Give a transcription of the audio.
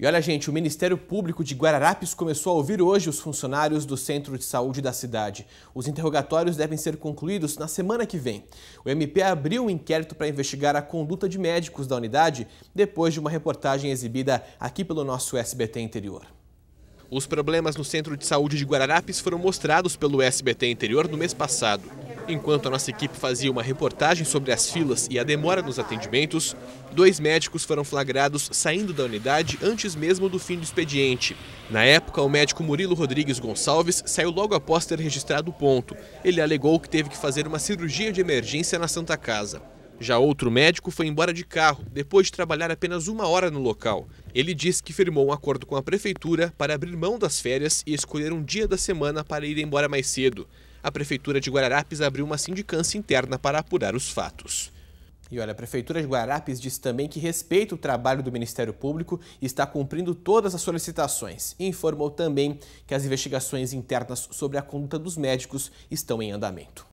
E olha, gente, o Ministério Público de Guararapes começou a ouvir hoje os funcionários do Centro de Saúde da cidade. Os interrogatórios devem ser concluídos na semana que vem. O MP abriu um inquérito para investigar a conduta de médicos da unidade depois de uma reportagem exibida aqui pelo nosso SBT Interior. Os problemas no Centro de Saúde de Guararapes foram mostrados pelo SBT Interior no mês passado. Enquanto a nossa equipe fazia uma reportagem sobre as filas e a demora nos atendimentos, dois médicos foram flagrados saindo da unidade antes mesmo do fim do expediente. Na época, o médico Murilo Rodrigues Gonçalves saiu logo após ter registrado o ponto. Ele alegou que teve que fazer uma cirurgia de emergência na Santa Casa. Já outro médico foi embora de carro, depois de trabalhar apenas uma hora no local. Ele disse que firmou um acordo com a prefeitura para abrir mão das férias e escolher um dia da semana para ir embora mais cedo a Prefeitura de Guararapes abriu uma sindicância interna para apurar os fatos. E olha, a Prefeitura de Guarapes diz também que respeita o trabalho do Ministério Público e está cumprindo todas as solicitações. E informou também que as investigações internas sobre a conduta dos médicos estão em andamento.